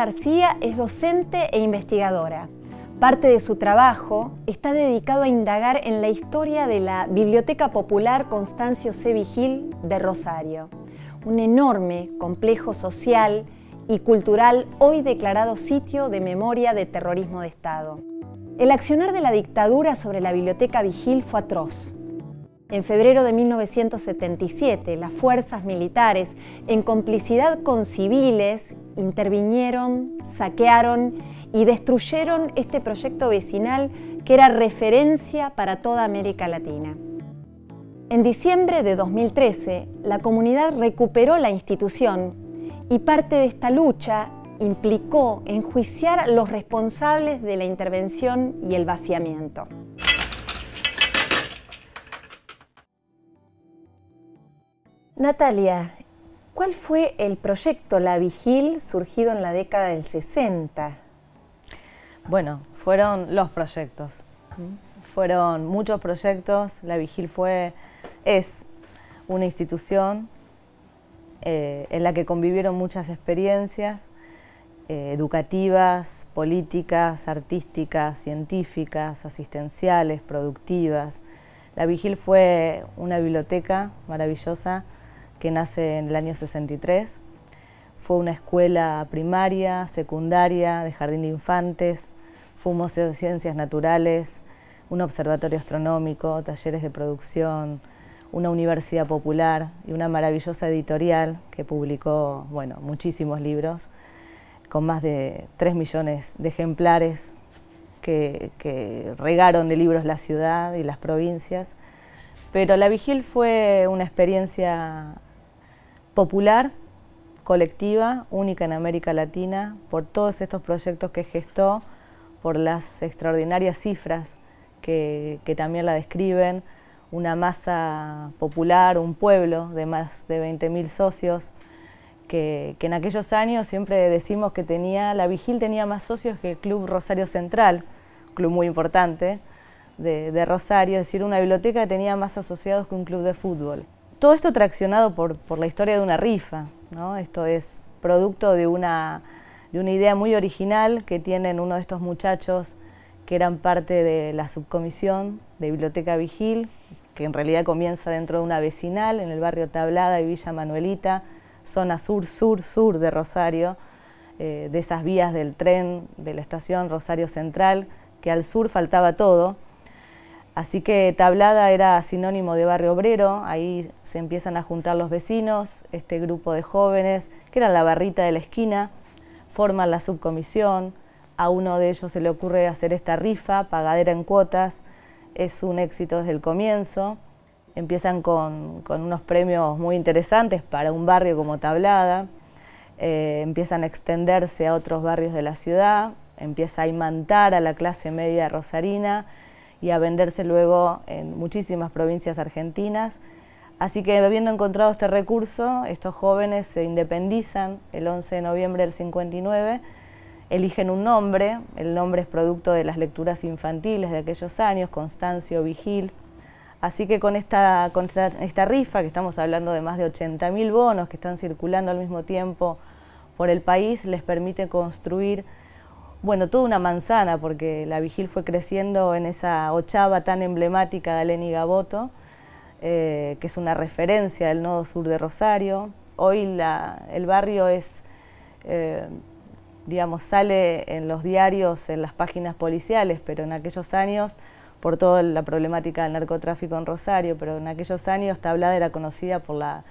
García es docente e investigadora. Parte de su trabajo está dedicado a indagar en la historia de la Biblioteca Popular Constancio C. Vigil de Rosario, un enorme complejo social y cultural hoy declarado sitio de memoria de terrorismo de Estado. El accionar de la dictadura sobre la Biblioteca Vigil fue atroz. En febrero de 1977, las fuerzas militares, en complicidad con civiles, intervinieron, saquearon y destruyeron este proyecto vecinal que era referencia para toda América Latina. En diciembre de 2013, la comunidad recuperó la institución y parte de esta lucha implicó enjuiciar a los responsables de la intervención y el vaciamiento. Natalia, ¿cuál fue el proyecto La Vigil surgido en la década del 60? Bueno, fueron los proyectos. Fueron muchos proyectos. La Vigil fue, es una institución eh, en la que convivieron muchas experiencias eh, educativas, políticas, artísticas, científicas, asistenciales, productivas. La Vigil fue una biblioteca maravillosa que nace en el año 63. Fue una escuela primaria, secundaria, de jardín de infantes, fue un museo de ciencias naturales, un observatorio astronómico, talleres de producción, una universidad popular y una maravillosa editorial que publicó bueno, muchísimos libros con más de 3 millones de ejemplares que, que, regaron de libros la ciudad y las provincias. Pero la Vigil fue una experiencia popular, colectiva, única en América Latina, por todos estos proyectos que gestó, por las extraordinarias cifras que, también la describen, una masa popular, un pueblo de más de 20.000 socios, que, en aquellos años siempre decimos que tenía, la Vigil tenía más socios que el Club Rosario Central, club muy importante de, de Rosario, es decir, una biblioteca que tenía más asociados que un club de fútbol. Todo esto traccionado por, la historia de una rifa, ¿no? Esto es producto de una, idea muy original que tienen uno de estos muchachos que eran parte de la subcomisión de Biblioteca Vigil, que en realidad comienza dentro de una vecinal en el barrio Tablada y Villa Manuelita, zona sur-sur-sur de Rosario, eh, de esas vías del tren de la estación Rosario Central, que al sur faltaba todo, Así que Tablada era sinónimo de barrio obrero, ahí se empiezan a juntar los vecinos, este grupo de jóvenes, que eran la barrita de la esquina, forman la subcomisión, a uno de ellos se le ocurre hacer esta rifa, pagadera en cuotas, es un éxito desde el comienzo, empiezan con, unos premios muy interesantes para un barrio como Tablada, eh, empiezan a extenderse a otros barrios de la ciudad, empieza a imantar a la clase media rosarina, y a venderse luego en muchísimas provincias argentinas. Así que habiendo encontrado este recurso, estos jóvenes se independizan el 11 de noviembre del 59, eligen un nombre, el nombre es producto de las lecturas infantiles de aquellos años, Constancio Vigil. Así que con esta, rifa, que estamos hablando de más de 80.000 bonos que están circulando al mismo tiempo por el país, les permite construir bueno, toda una manzana, porque la Vigil fue creciendo en esa ochava tan emblemática de Aleni Gaboto, eh, que es una referencia del nodo sur de Rosario. Hoy el barrio es, eh, digamos, sale en los diarios, en las páginas policiales, pero en aquellos años, por toda la problemática del narcotráfico en Rosario, pero en aquellos años Tablada era conocida por la,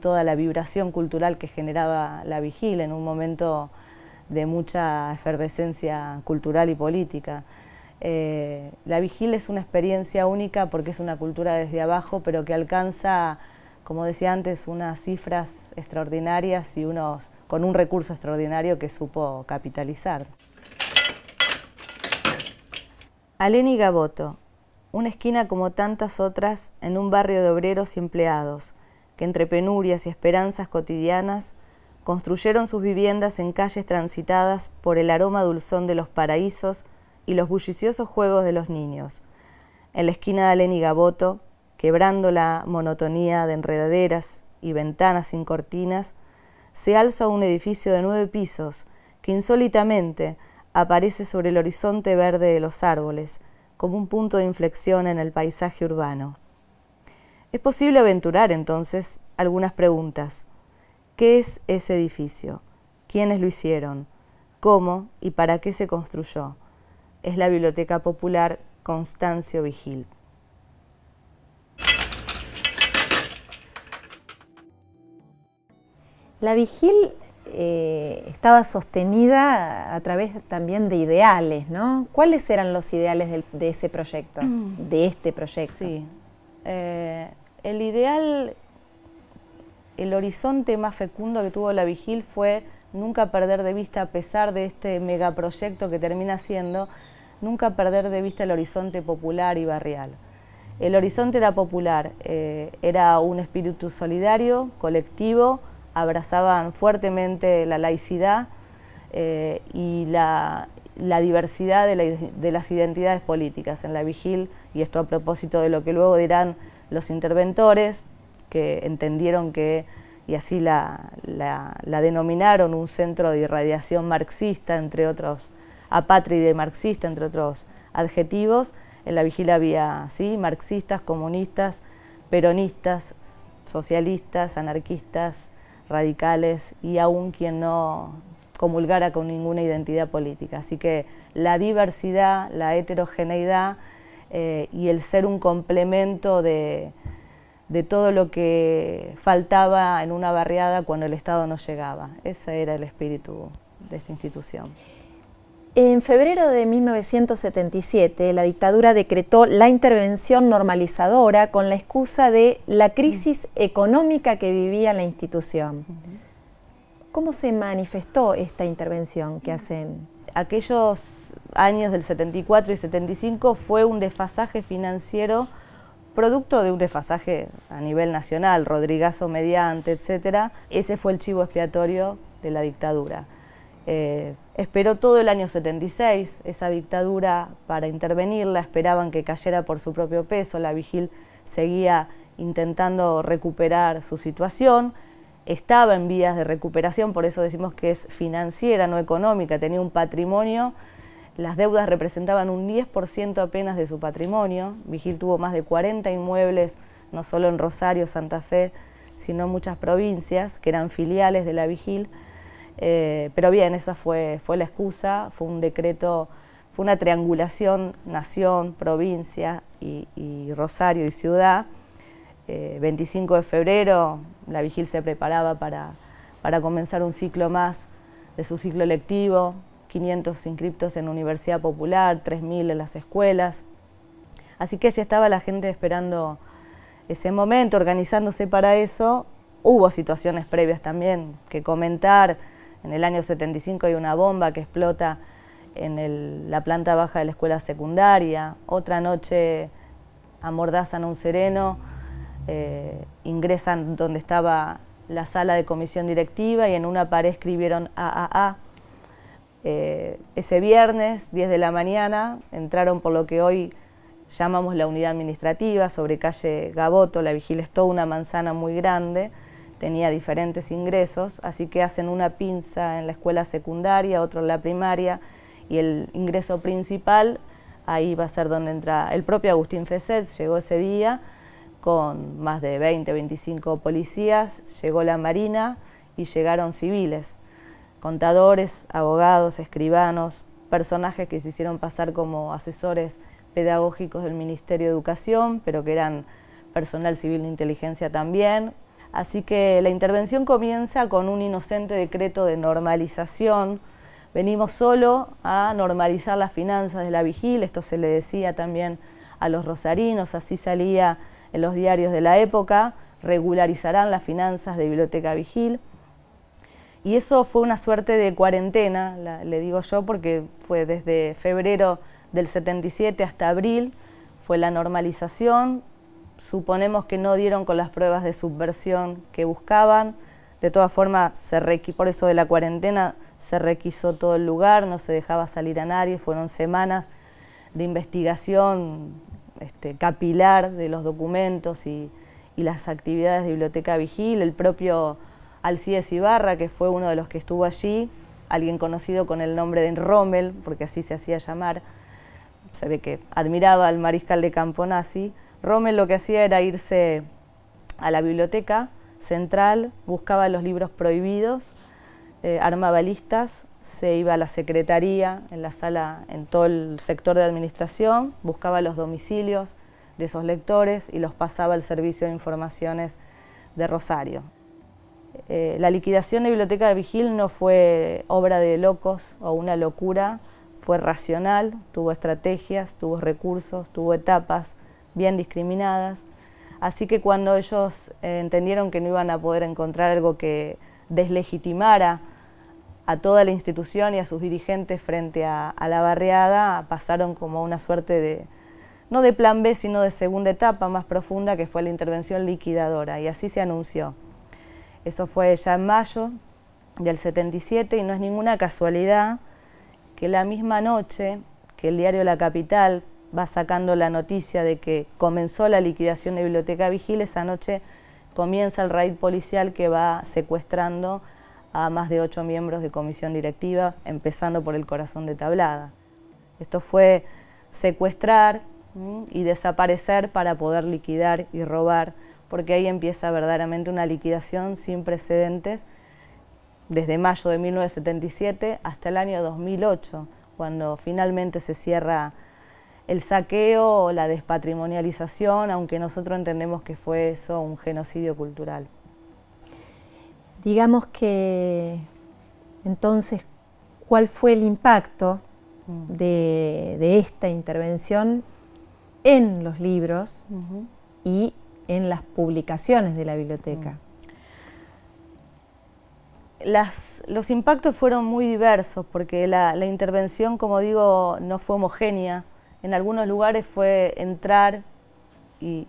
toda la vibración cultural que generaba la Vigil en un momento de mucha efervescencia cultural y política. Eh, la vigil es una experiencia única porque es una cultura desde abajo, pero que alcanza, como decía antes, unas cifras extraordinarias y unos con un recurso extraordinario que supo capitalizar. Aleni Gaboto, una esquina como tantas otras en un barrio de obreros y empleados, que entre penurias y esperanzas cotidianas construyeron sus viviendas en calles transitadas por el aroma dulzón de los paraísos y los bulliciosos juegos de los niños. En la esquina de Alén Gaboto, quebrando la monotonía de enredaderas y ventanas sin cortinas, se alza un edificio de nueve pisos que insólitamente aparece sobre el horizonte verde de los árboles, como un punto de inflexión en el paisaje urbano. Es posible aventurar entonces algunas preguntas. ¿Qué es ese edificio? ¿Quiénes lo hicieron? ¿Cómo y para qué se construyó? Es la Biblioteca Popular Constancio Vigil. La vigil eh, estaba sostenida a través también de ideales, ¿no? ¿Cuáles eran los ideales de ese proyecto, de este proyecto? Sí. Eh, el ideal el horizonte más fecundo que tuvo la Vigil fue nunca perder de vista, a pesar de este megaproyecto que termina siendo, nunca perder de vista el horizonte popular y barrial. El horizonte era popular, eh, era un espíritu solidario, colectivo, abrazaban fuertemente la laicidad eh, y la, diversidad de, las identidades políticas en la vigil, y esto a propósito de lo que luego dirán los interventores, que entendieron que, y así la, denominaron, un centro de irradiación marxista, entre otros, apátride marxista, entre otros adjetivos. En la vigila había ¿sí? marxistas, comunistas, peronistas, socialistas, anarquistas, radicales y aún quien no comulgara con ninguna identidad política. Así que la diversidad, la heterogeneidad eh, y el ser un complemento de, de todo lo que faltaba en una barriada cuando el Estado no llegaba. Ese era el espíritu de esta institución. En febrero de 1977, la dictadura decretó la intervención normalizadora con la excusa de la crisis económica que vivía la institución. ¿Cómo se manifestó esta intervención que hacen? Aquellos años del 74 y 75 fue un desfasaje financiero producto de un desfasaje a nivel nacional, Rodrigazo mediante, etcétera, ese fue el chivo expiatorio de la dictadura. Eh, esperó todo el año 76 esa dictadura para intervenirla, esperaban que cayera por su propio peso, la vigil seguía intentando recuperar su situación, estaba en vías de recuperación, por eso decimos que es financiera, no económica, tenía un patrimonio las deudas representaban un 10% apenas de su patrimonio. Vigil tuvo más de 40 inmuebles, no solo en Rosario, Santa Fe, sino en muchas provincias que eran filiales de la Vigil. Eh, pero bien, esa fue, fue la excusa, fue un decreto, fue una triangulación nación, provincia y, Rosario y ciudad. 25 eh, de febrero, la Vigil se preparaba para, para comenzar un ciclo más de su ciclo lectivo, 500 inscriptos en Universidad Popular, 3.000 en las escuelas. Así que ya estaba la gente esperando ese momento, organizándose para eso. Hubo situaciones previas también que comentar. En el año 75 hay una bomba que explota en la planta baja de la escuela secundaria. Otra noche amordazan a un sereno, eh, ingresan donde estaba la sala de comisión directiva y en una pared escribieron AAA. Eh, ese viernes, 10 de la mañana, entraron por lo que hoy llamamos la unidad administrativa sobre calle Gaboto, la vigila es toda una manzana muy grande, tenía diferentes ingresos, así que hacen una pinza en la escuela secundaria, otro en la primaria, y el ingreso principal, ahí va a ser donde entra el propio Agustín Feset, llegó ese día con más de 20, 25 policías, llegó la Marina y llegaron civiles contadores, abogados, escribanos, personajes que se hicieron pasar como asesores pedagógicos del Ministerio de Educación, pero que eran personal civil de inteligencia también. Así que la intervención comienza con un inocente decreto de normalización. Venimos solo a normalizar las finanzas de la vigil, esto se le decía también a los rosarinos, así salía en los diarios de la época, regularizarán las finanzas de Biblioteca Vigil. Y eso fue una suerte de cuarentena, le digo yo, porque fue desde febrero del 77 hasta abril, fue la normalización. Suponemos que no dieron con las pruebas de subversión que buscaban. De todas formas, se por eso de la cuarentena se requisó todo el lugar, no se dejaba salir a nadie, fueron semanas de investigación este, capilar de los documentos y las actividades de biblioteca vigil, el propio Alcides Ibarra, que fue uno de los que estuvo allí, alguien conocido con el nombre de Rommel, porque así se hacía llamar, se ve que admiraba al mariscal de Camponazzi. Rommel lo que hacía era irse a la biblioteca central, buscaba los libros prohibidos, eh, armaba listas, se iba a la secretaría, en la sala, en todo el sector de administración, buscaba los domicilios de esos lectores y los pasaba al servicio de informaciones de Rosario. Eh, la liquidación de Biblioteca de Vigil no fue obra de locos o una locura, fue racional, tuvo estrategias, tuvo recursos, tuvo etapas bien discriminadas. Así que cuando ellos eh, entendieron que no iban a poder encontrar algo que deslegitimara a toda la institución y a sus dirigentes frente a, a la barriada, pasaron como una suerte de, no de plan B, sino de segunda etapa más profunda, que fue la intervención liquidadora, y así se anunció. Eso fue ya en mayo del 77 y no es ninguna casualidad que la misma noche que el diario La Capital va sacando la noticia de que comenzó la liquidación de Biblioteca Vigil, esa noche comienza el raid policial que va secuestrando a más de ocho miembros de comisión directiva, empezando por el corazón de Tablada. Esto fue secuestrar y desaparecer para poder liquidar y robar porque ahí empieza verdaderamente una liquidación sin precedentes desde mayo de 1977 hasta el año 2008, cuando finalmente se cierra el saqueo o la despatrimonialización, aunque nosotros entendemos que fue eso un genocidio cultural. Digamos que entonces, ¿cuál fue el impacto mm. de, esta intervención en los libros y en las publicaciones de la biblioteca? los impactos fueron muy diversos porque la, intervención, como digo, no fue homogénea. En algunos lugares fue entrar y,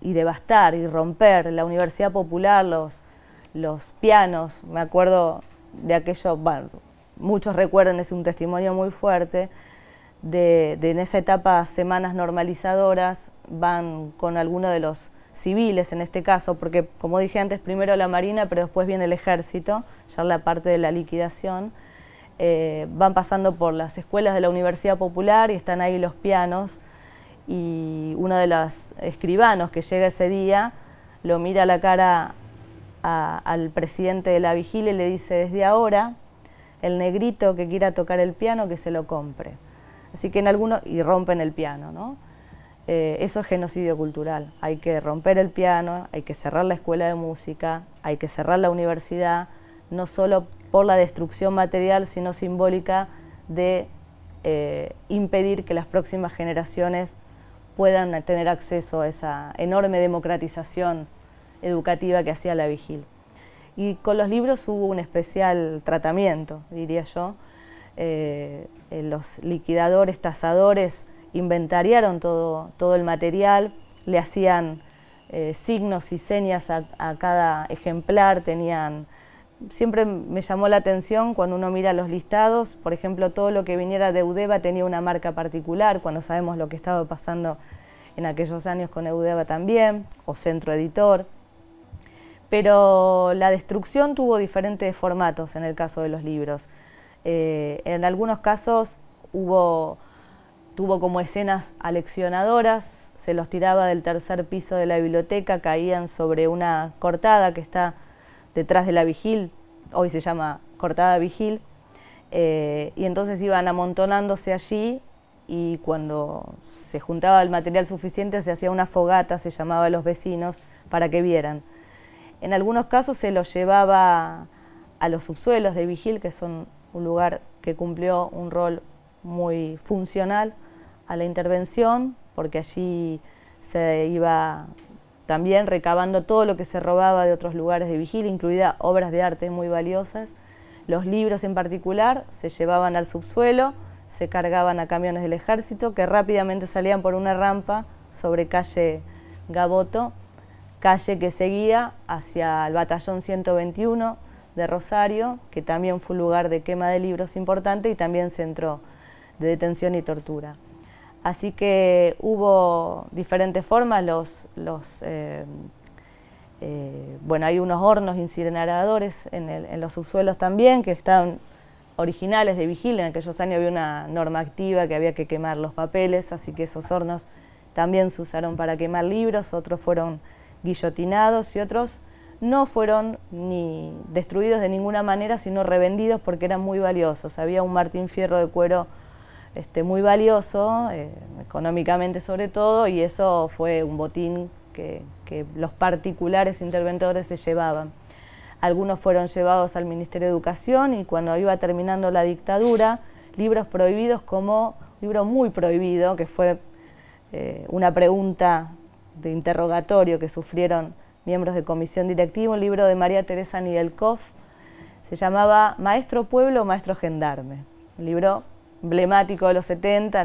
y, devastar y romper. La Universidad Popular, los, pianos, me acuerdo de aquello, bueno, muchos recuerdan, es un testimonio muy fuerte de, en esa etapa semanas normalizadoras van con algunos de los civiles en este caso, porque como dije antes, primero la Marina, pero después viene el ejército, ya la parte de la liquidación. Eh, van pasando por las escuelas de la Universidad Popular y están ahí los pianos y uno de los escribanos que llega ese día lo mira a la cara al presidente de la vigilia y le dice, desde ahora, el negrito que quiera tocar el piano, que se lo compre. Así que en algunos, y rompen el piano, ¿no? Eh, eso es genocidio cultural. Hay que romper el piano, hay que cerrar la escuela de música, hay que cerrar la universidad, no solo por la destrucción material, sino simbólica de eh, impedir que las próximas generaciones puedan tener acceso a esa enorme democratización educativa que hacía la vigil. Y con los libros hubo un especial tratamiento, diría yo. Eh, eh, los liquidadores, tasadores, inventariaron todo, el material, le hacían eh, signos y señas a, cada ejemplar, tenían... Siempre me llamó la atención cuando uno mira los listados, por ejemplo, todo lo que viniera de Udeva tenía una marca particular, cuando sabemos lo que estaba pasando en aquellos años con Eudeva también, o Centro Editor. Pero la destrucción tuvo diferentes formatos en el caso de los libros. Eh, en algunos casos hubo, tuvo como escenas aleccionadoras, se los tiraba del tercer piso de la biblioteca, caían sobre una cortada que está detrás de la vigil, hoy se llama cortada vigil, eh, y entonces iban amontonándose allí y cuando se juntaba el material suficiente se hacía una fogata, se llamaba a los vecinos para que vieran. En algunos casos se los llevaba a los subsuelos de vigil, que son un lugar que cumplió un rol muy funcional a la intervención, porque allí se iba también recabando todo lo que se robaba de otros lugares de vigilia, incluida obras de arte muy valiosas. Los libros en particular se llevaban al subsuelo, se cargaban a camiones del ejército que rápidamente salían por una rampa sobre calle Gaboto, calle que seguía hacia el batallón 121, de Rosario, que también fue un lugar de quema de libros importante y también centro de detención y tortura. Así que hubo diferentes formas, los, los eh, eh, bueno, hay unos hornos incineradores en, en, los subsuelos también, que están originales de vigilia, en aquellos años había una norma activa que había que quemar los papeles, así que esos hornos también se usaron para quemar libros, otros fueron guillotinados y otros no fueron ni destruidos de ninguna manera, sino revendidos porque eran muy valiosos. Había un martín fierro de cuero este, muy valioso, eh, económicamente sobre todo, y eso fue un botín que, los particulares interventores se llevaban. Algunos fueron llevados al Ministerio de Educación y cuando iba terminando la dictadura, libros prohibidos como libro muy prohibido, que fue eh, una pregunta de interrogatorio que sufrieron miembros de comisión directiva, un libro de María Teresa Nidelkov, se llamaba Maestro Pueblo, Maestro Gendarme, un libro emblemático de los 70,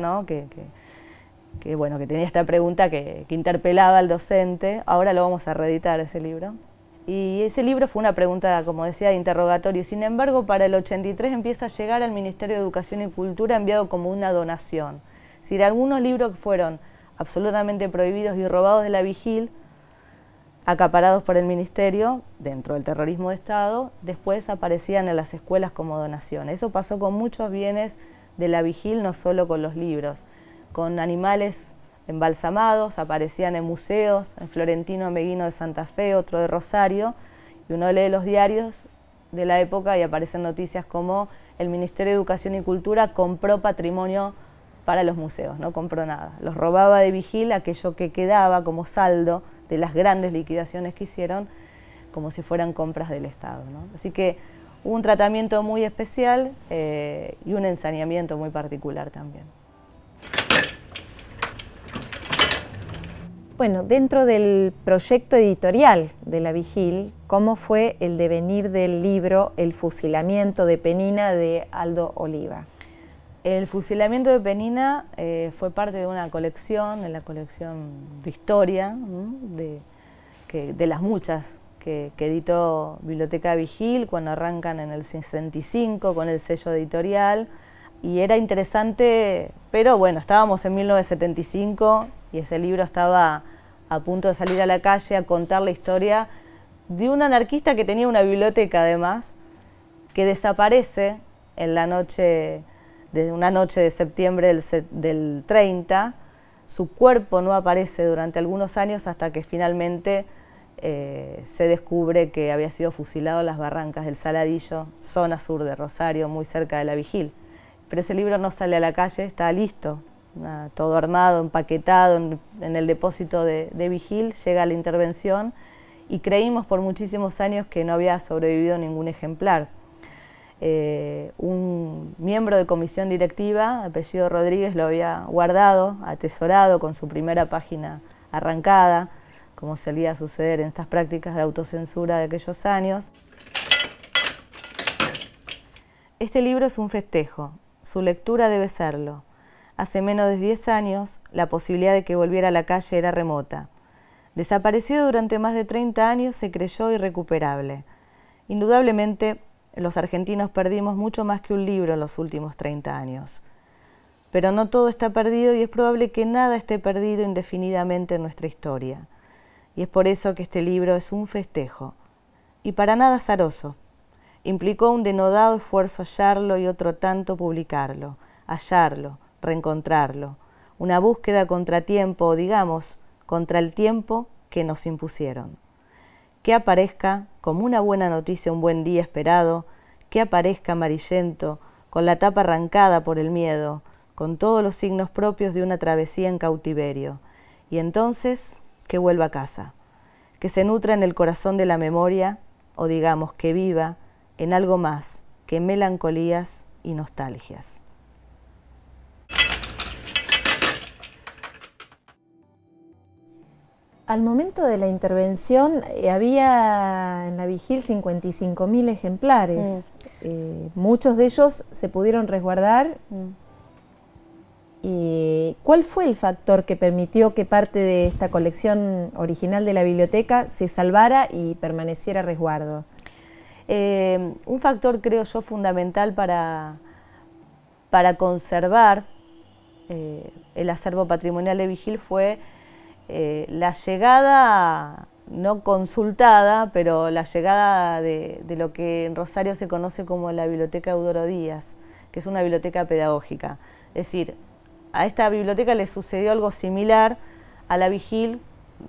que, bueno, que tenía esta pregunta que, que, interpelaba al docente, ahora lo vamos a reeditar ese libro. Y ese libro fue una pregunta, como decía, de interrogatorio. Sin embargo, para el 83 empieza a llegar al Ministerio de Educación y Cultura enviado como una donación. si decir, algunos libros que fueron absolutamente prohibidos y robados de la vigil acaparados por el ministerio dentro del terrorismo de Estado, después aparecían en las escuelas como donación. Eso pasó con muchos bienes de la vigil, no solo con los libros, con animales embalsamados, aparecían en museos, en Florentino Meguino de Santa Fe, otro de Rosario, y uno lee los diarios de la época y aparecen noticias como el Ministerio de Educación y Cultura compró patrimonio para los museos, no compró nada, los robaba de vigil aquello que quedaba como saldo de las grandes liquidaciones que hicieron, como si fueran compras del Estado. Así que hubo un tratamiento muy especial eh, y un ensañamiento muy particular también. Bueno, dentro del proyecto editorial de La Vigil, ¿cómo fue el devenir del libro El fusilamiento de Penina de Aldo Oliva? El fusilamiento de Penina eh, fue parte de una colección, de la colección de historia, de, las muchas que, que, editó Biblioteca Vigil cuando arrancan en el 65 con el sello editorial. Y era interesante, pero bueno, estábamos en 1975 y ese libro estaba a punto de salir a la calle a contar la historia de un anarquista que tenía una biblioteca además, que desaparece en la noche desde una noche de septiembre del, 30, su cuerpo no aparece durante algunos años hasta que finalmente eh, se descubre que había sido fusilado en las barrancas del Saladillo, zona sur de Rosario, muy cerca de la Vigil. Pero ese libro no sale a la calle, está listo, todo armado, empaquetado en, el depósito de, Vigil, llega la intervención y creímos por muchísimos años que no había sobrevivido ningún ejemplar. Eh, un miembro de comisión directiva, apellido Rodríguez, lo había guardado, atesorado con su primera página arrancada, como solía suceder en estas prácticas de autocensura de aquellos años. Este libro es un festejo, su lectura debe serlo. Hace menos de 10 años, la posibilidad de que volviera a la calle era remota. Desaparecido durante más de 30 años, se creyó irrecuperable. Indudablemente, los argentinos perdimos mucho más que un libro en los últimos 30 años. Pero no todo está perdido y es probable que nada esté perdido indefinidamente en nuestra historia. Y es por eso que este libro es un festejo, y para nada azaroso. Implicó un denodado esfuerzo hallarlo y otro tanto publicarlo, hallarlo, reencontrarlo, una búsqueda contratiempo, digamos, contra el tiempo que nos impusieron que aparezca como una buena noticia, un buen día esperado, que aparezca amarillento, con la tapa arrancada por el miedo, con todos los signos propios de una travesía en cautiverio, y entonces que vuelva a casa, que se nutra en el corazón de la memoria, o digamos que viva en algo más que melancolías y nostalgias. Al momento de la intervención eh, había en la vigil 55.000 ejemplares. Mm. Eh, muchos de ellos se pudieron resguardar. Mm. cuál fue el factor que permitió que parte de esta colección original de la biblioteca se salvara y permaneciera resguardo? Eh, un factor, creo yo, fundamental para, para conservar el acervo patrimonial de Vigil fue eh, la llegada, no consultada, pero la llegada de, de, lo que en Rosario se conoce como la Biblioteca Eudoro Díaz, que es una biblioteca pedagógica. Es decir, a esta biblioteca le sucedió algo similar a la Vigil,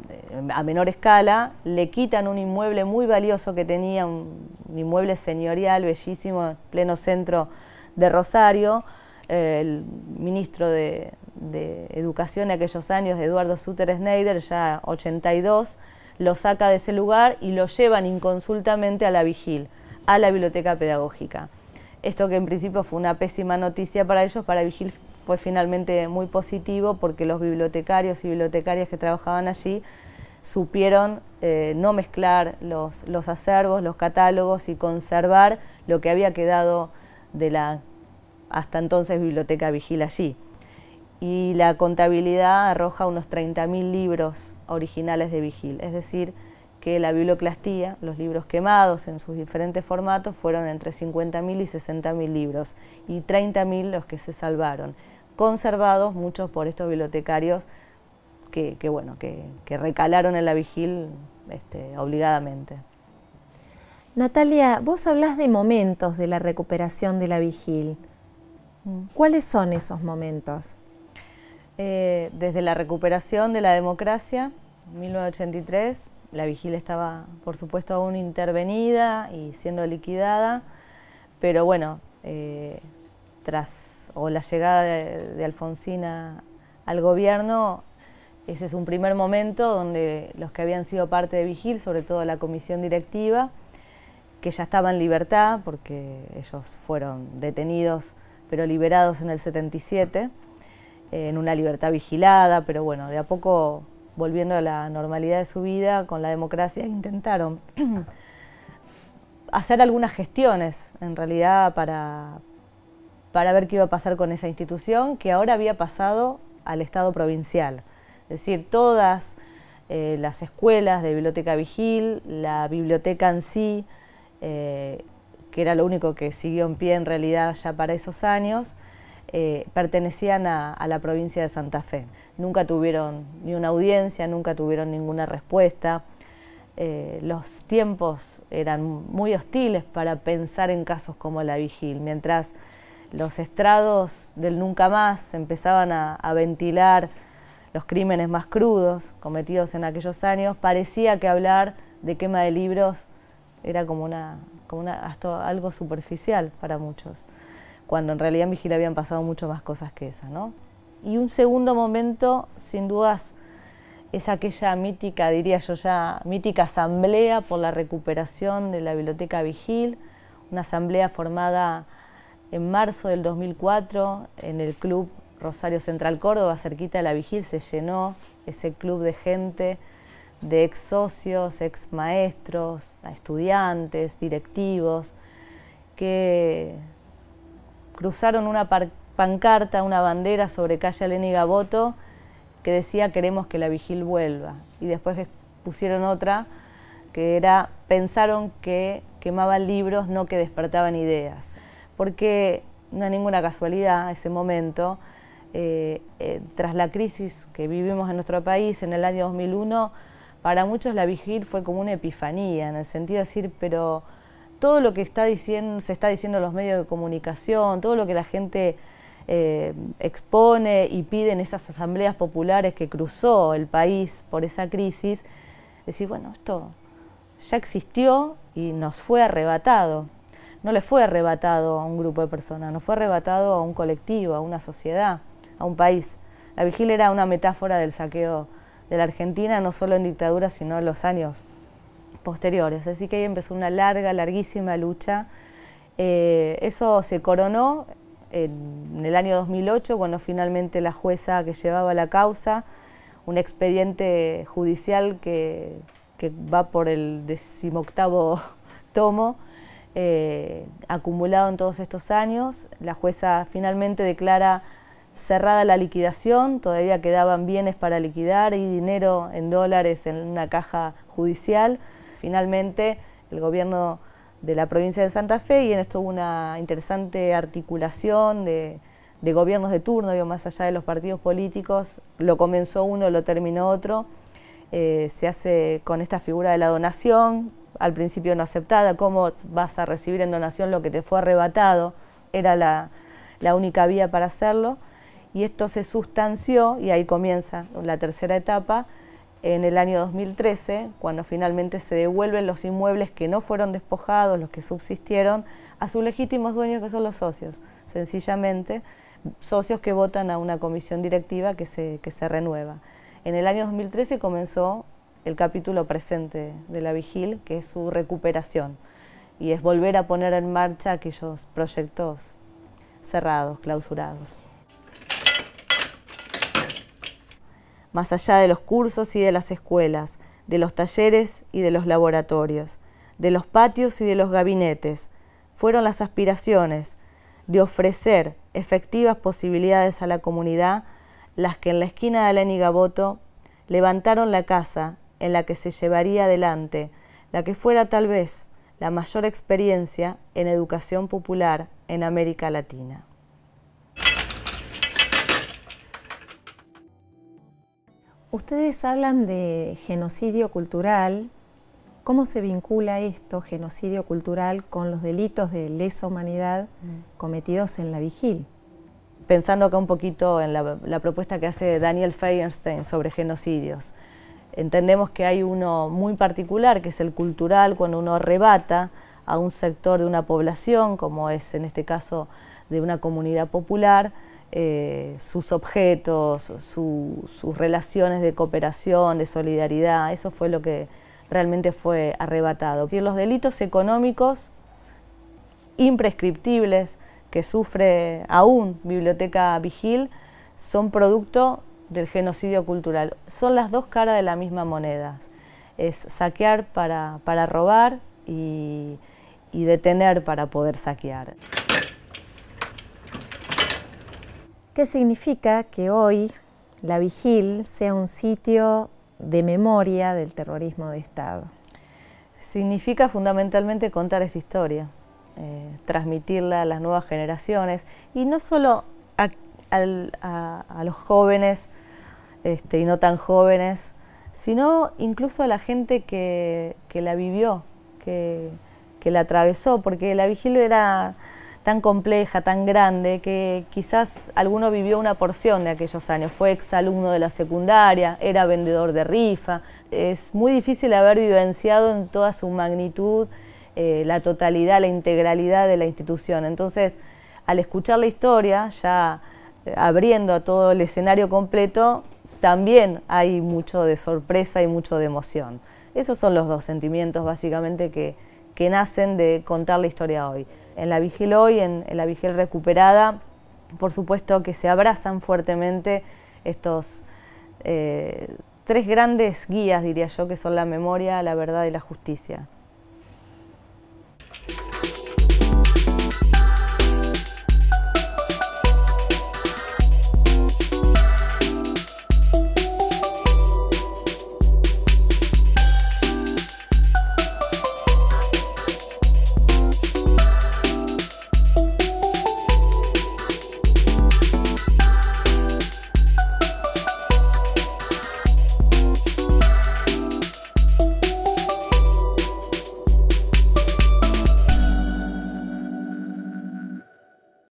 eh, a menor escala, le quitan un inmueble muy valioso que tenía, un, inmueble señorial bellísimo, en pleno centro de Rosario. Eh, el ministro de, de Educación en aquellos años, de Eduardo Suter Schneider, ya 82, lo saca de ese lugar y lo llevan inconsultamente a la Vigil, a la Biblioteca Pedagógica. Esto que en principio fue una pésima noticia para ellos, para Vigil fue finalmente muy positivo porque los bibliotecarios y bibliotecarias que trabajaban allí supieron eh, no mezclar los, los acervos, los catálogos y conservar lo que había quedado de la hasta entonces biblioteca Vigil allí y la contabilidad arroja unos 30.000 libros originales de Vigil, es decir, que la biblioclastía, los libros quemados en sus diferentes formatos, fueron entre 50.000 y 60.000 libros y 30.000 los que se salvaron, conservados muchos por estos bibliotecarios que, bueno, que, recalaron en la Vigil este, obligadamente. Natalia, vos hablás de momentos de la recuperación de la Vigil. Mm. ¿Cuáles son esos momentos? Eh, desde la recuperación de la democracia, 1983, la vigilia estaba, por supuesto, aún intervenida y siendo liquidada, pero bueno, eh, tras la llegada de, Alfonsina al gobierno, ese es un primer momento donde los que habían sido parte de Vigil, sobre todo la comisión directiva, que ya estaba en libertad, porque ellos fueron detenidos pero liberados en el 77, en una libertad vigilada, pero bueno, de a poco volviendo a la normalidad de su vida, con la democracia intentaron hacer algunas gestiones en realidad para, ver qué iba a pasar con esa institución que ahora había pasado al Estado provincial. Es decir, todas eh, las escuelas de Biblioteca Vigil, la biblioteca en sí, eh, que era lo único que siguió en pie en realidad ya para esos años, eh, pertenecían a, la provincia de Santa Fe. Nunca tuvieron ni una audiencia, nunca tuvieron ninguna respuesta. Eh, los tiempos eran muy hostiles para pensar en casos como la vigil, mientras los estrados del Nunca Más empezaban a, ventilar los crímenes más crudos cometidos en aquellos años, parecía que hablar de quema de libros era como, una, algo superficial para muchos cuando en realidad en Vigil habían pasado mucho más cosas que esa, ¿no? Y un segundo momento, sin dudas, es aquella mítica, diría yo ya, mítica asamblea por la recuperación de la biblioteca Vigil, una asamblea formada en marzo del 2004 en el club Rosario Central Córdoba, cerquita de la Vigil, se llenó ese club de gente, de ex socios, ex maestros, estudiantes, directivos, que cruzaron una pancarta, una bandera sobre calle y Gaboto que decía queremos que la vigil vuelva. Y después pusieron otra que era pensaron que quemaban libros, no que despertaban ideas. Porque no es ninguna casualidad ese momento. Eh, eh, tras la crisis que vivimos en nuestro país en el año 2001, para muchos la vigil fue como una epifanía, en el sentido de decir, pero todo lo que está diciendo, se está diciendo en los medios de comunicación, todo lo que la gente eh, expone y pide en esas asambleas populares que cruzó el país por esa crisis, decir, bueno, esto ya existió y nos fue arrebatado. No le fue arrebatado a un grupo de personas, no fue arrebatado a un colectivo, a una sociedad, a un país. La vigilia era una metáfora del saqueo de la Argentina, no solo en dictadura, sino en los años Así que ahí empezó una larga, larguísima lucha. Eh, eso se coronó en el año 2008, cuando finalmente la jueza que llevaba la causa, un expediente judicial que, va por el decimoctavo tomo, eh, acumulado en todos estos años, la jueza finalmente declara cerrada la liquidación, todavía quedaban bienes para liquidar y dinero en dólares en una caja judicial. Finalmente, el gobierno de la provincia de Santa Fe y en esto hubo una interesante articulación de, gobiernos de turno, más allá de los partidos políticos, lo comenzó uno, lo terminó otro. Eh, se hace con esta figura de la donación, al principio no aceptada, cómo vas a recibir en donación lo que te fue arrebatado, era la única vía para hacerlo. Y esto se sustanció, y ahí comienza la tercera etapa, en el año 2013, cuando finalmente se devuelven los inmuebles que no fueron despojados, los que subsistieron, a sus legítimos dueños que son los socios, sencillamente, socios que votan a una comisión directiva que se, que se renueva. En el año 2013 comenzó el capítulo presente de la Vigil, que es su recuperación, y es volver a poner en marcha aquellos proyectos cerrados, clausurados. más allá de los cursos y de las escuelas, de los talleres y de los laboratorios, de los patios y de los gabinetes, fueron las aspiraciones de ofrecer efectivas posibilidades a la comunidad las que en la esquina de Alén Gaboto levantaron la casa en la que se llevaría adelante la que fuera tal vez la mayor experiencia en educación popular en América Latina. Ustedes hablan de genocidio cultural. ¿Cómo se vincula esto, genocidio cultural, con los delitos de lesa humanidad mm. cometidos en la vigil? Pensando acá un poquito en la, propuesta que hace Daniel Feinstein sobre genocidios, entendemos que hay uno muy particular, que es el cultural, cuando uno arrebata a un sector de una población, como es en este caso de una comunidad popular, eh, sus objetos, sus relaciones de cooperación, de solidaridad, eso fue lo que realmente fue arrebatado. Y los delitos económicos imprescriptibles que sufre aún Biblioteca Vigil son producto del genocidio cultural. Son las dos caras de la misma moneda. Es saquear para, robar y detener para poder saquear. ¿Qué significa que hoy la Vigil sea un sitio de memoria del terrorismo de Estado. Significa fundamentalmente contar esta historia, eh, transmitirla a las nuevas generaciones y no solo a, los jóvenes este, y no tan jóvenes, sino incluso a la gente que, la vivió, que la atravesó, porque la Vigil era tan compleja, tan grande, que quizás alguno vivió una porción de aquellos años. Fue exalumno de la secundaria, era vendedor de rifa. Es muy difícil haber vivenciado en toda su magnitud eh, la totalidad, la integralidad de la institución. Entonces, al escuchar la historia, ya eh, abriendo a todo el escenario completo, también hay mucho de sorpresa y mucho de emoción. Esos son los dos sentimientos básicamente que nacen de contar la historia hoy en la Vigil hoy, en, la Vigil recuperada, por supuesto que se abrazan fuertemente estos eh, tres grandes guías, diría yo, que son la memoria, la verdad y la justicia.